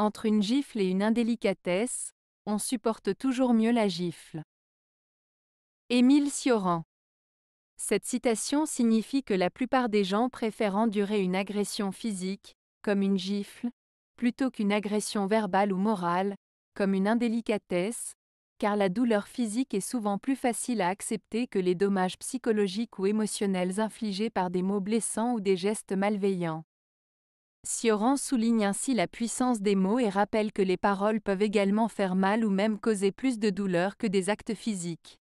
Entre une gifle et une indélicatesse, on supporte toujours mieux la gifle. Émile Cioran. Cette citation signifie que la plupart des gens préfèrent endurer une agression physique, comme une gifle, plutôt qu'une agression verbale ou morale, comme une indélicatesse, car la douleur physique est souvent plus facile à accepter que les dommages psychologiques ou émotionnels infligés par des mots blessants ou des gestes malveillants. Sioran souligne ainsi la puissance des mots et rappelle que les paroles peuvent également faire mal ou même causer plus de douleur que des actes physiques.